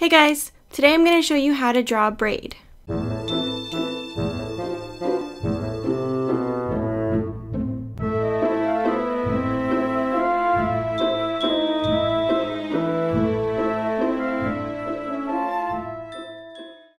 Hey guys, today I'm going to show you how to draw a braid.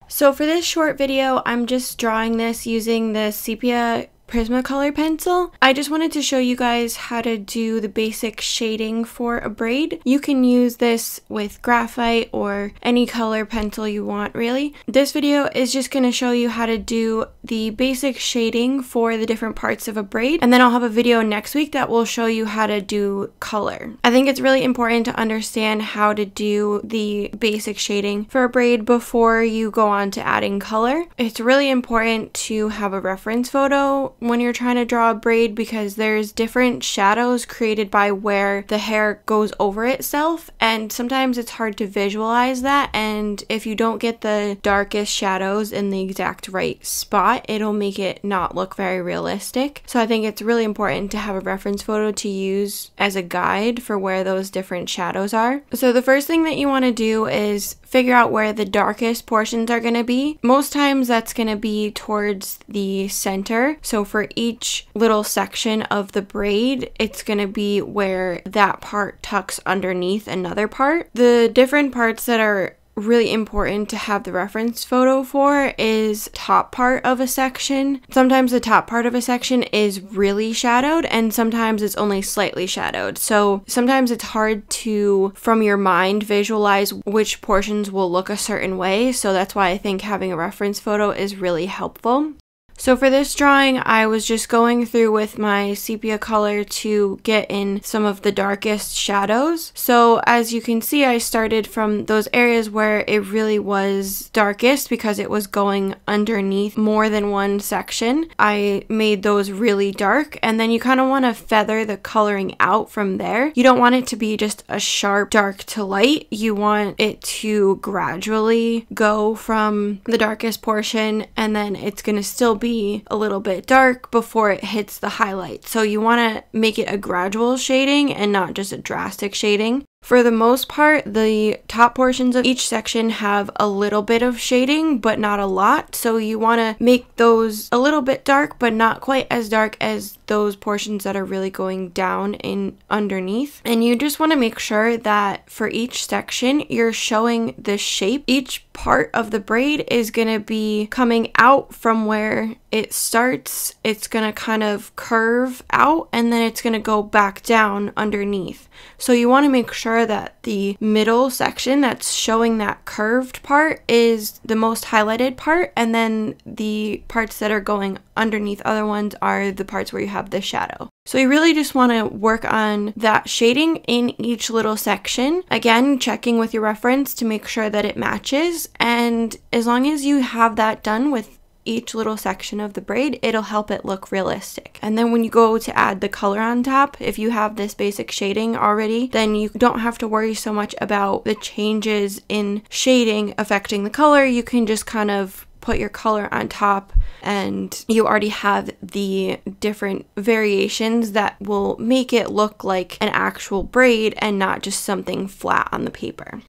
So for this short video, I'm just drawing this using the sepia Prismacolor pencil. I just wanted to show you guys how to do the basic shading for a braid. You can use this with graphite or any color pencil you want really. This video is just going to show you how to do the basic shading for the different parts of a braid and then I'll have a video next week that will show you how to do color. I think it's really important to understand how to do the basic shading for a braid before you go on to adding color. It's really important to have a reference photo when you're trying to draw a braid because there's different shadows created by where the hair goes over itself and sometimes it's hard to visualize that and if you don't get the darkest shadows in the exact right spot it'll make it not look very realistic so I think it's really important to have a reference photo to use as a guide for where those different shadows are so the first thing that you want to do is figure out where the darkest portions are going to be most times that's going to be towards the center so for each little section of the braid, it's going to be where that part tucks underneath another part. The different parts that are really important to have the reference photo for is top part of a section. Sometimes the top part of a section is really shadowed and sometimes it's only slightly shadowed. So sometimes it's hard to from your mind visualize which portions will look a certain way. So that's why I think having a reference photo is really helpful. So for this drawing, I was just going through with my sepia color to get in some of the darkest shadows. So as you can see, I started from those areas where it really was darkest because it was going underneath more than one section. I made those really dark and then you kind of want to feather the coloring out from there. You don't want it to be just a sharp dark to light. You want it to gradually go from the darkest portion and then it's going to still be be a little bit dark before it hits the highlight. So you want to make it a gradual shading and not just a drastic shading. For the most part, the top portions of each section have a little bit of shading, but not a lot. So you want to make those a little bit dark, but not quite as dark as those portions that are really going down and underneath. And you just want to make sure that for each section, you're showing the shape. Each part of the braid is going to be coming out from where it starts, it's going to kind of curve out and then it's going to go back down underneath. So you want to make sure that the middle section that's showing that curved part is the most highlighted part and then the parts that are going underneath other ones are the parts where you have the shadow. So you really just want to work on that shading in each little section. Again, checking with your reference to make sure that it matches and as long as you have that done with each little section of the braid, it'll help it look realistic. And then when you go to add the color on top, if you have this basic shading already, then you don't have to worry so much about the changes in shading affecting the color. You can just kind of put your color on top and you already have the different variations that will make it look like an actual braid and not just something flat on the paper.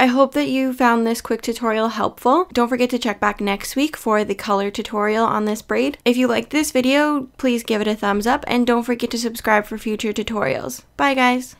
I hope that you found this quick tutorial helpful. Don't forget to check back next week for the color tutorial on this braid. If you liked this video, please give it a thumbs up and don't forget to subscribe for future tutorials. Bye guys!